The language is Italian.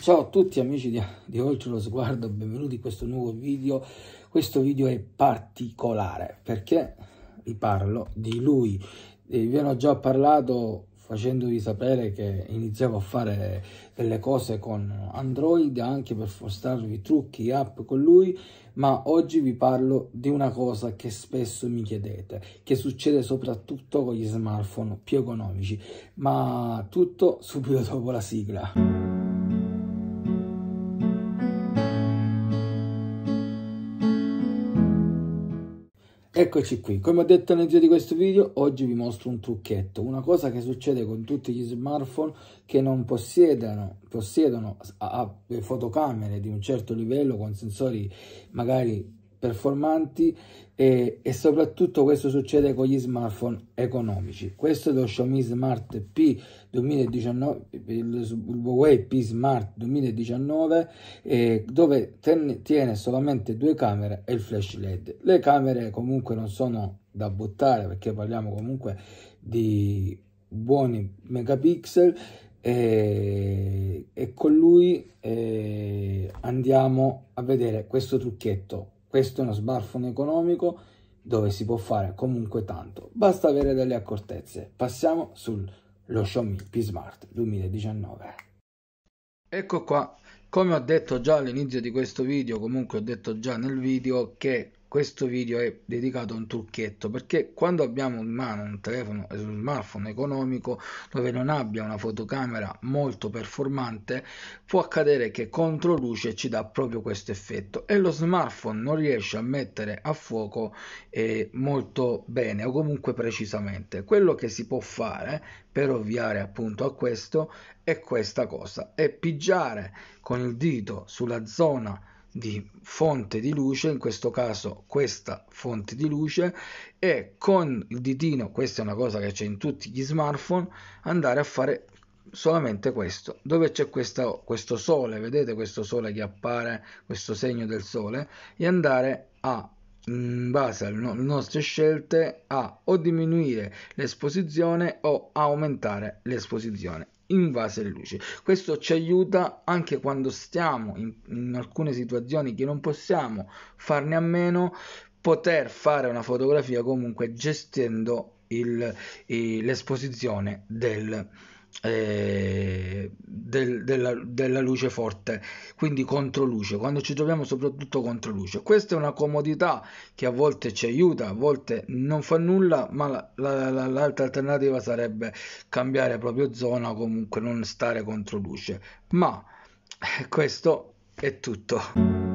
Ciao a tutti amici di, di Oltre lo Sguardo, benvenuti in questo nuovo video. Questo video è particolare perché vi parlo di lui. Eh, vi ho già parlato facendovi sapere che iniziavo a fare delle cose con Android anche per mostrarvi trucchi app con lui ma oggi vi parlo di una cosa che spesso mi chiedete che succede soprattutto con gli smartphone più economici ma tutto subito dopo la sigla Eccoci qui, come ho detto all'inizio di questo video, oggi vi mostro un trucchetto, una cosa che succede con tutti gli smartphone che non possiedono, possiedono a, a, fotocamere di un certo livello con sensori magari performanti e, e, soprattutto questo succede con gli smartphone economici. Questo è lo Xiaomi Smart P 2019, il Huawei P Smart 2019 eh, dove ten, tiene solamente due camere e il flash LED. Le camere comunque non sono da buttare perché parliamo comunque di buoni megapixel e, eh, e con lui eh, andiamo a vedere questo trucchetto questo è uno smartphone economico dove si può fare comunque tanto, basta avere delle accortezze. Passiamo sullo Xiaomi P Smart 2019. Ecco qua, come ho detto già all'inizio di questo video, comunque ho detto già nel video che questo video è dedicato a un trucchetto perché quando abbiamo in mano un telefono e eh, uno smartphone economico dove non abbia una fotocamera molto performante può accadere che contro luce ci dà proprio questo effetto e lo smartphone non riesce a mettere a fuoco eh, molto bene o comunque precisamente quello che si può fare per ovviare appunto a questo è questa cosa è pigiare con il dito sulla zona di fonte di luce, in questo caso questa fonte di luce, e con il ditino, questa è una cosa che c'è in tutti gli smartphone, andare a fare solamente questo dove c'è questo, questo sole vedete questo sole che appare questo segno del sole e andare a in base alle no nostre scelte a o diminuire l'esposizione o aumentare l'esposizione invase luce. Questo ci aiuta anche quando stiamo in, in, alcune situazioni che non possiamo farne a meno, poter fare una fotografia comunque gestendo il, l'esposizione del, eh, del, della, della, luce forte, quindi contro luce quando ci troviamo soprattutto contro luce Questa è una comodità che a volte ci aiuta, a volte non fa nulla, ma la, la, la, l'altra alternativa sarebbe cambiare proprio zona comunque non stare contro luce Ma eh, questo è tutto.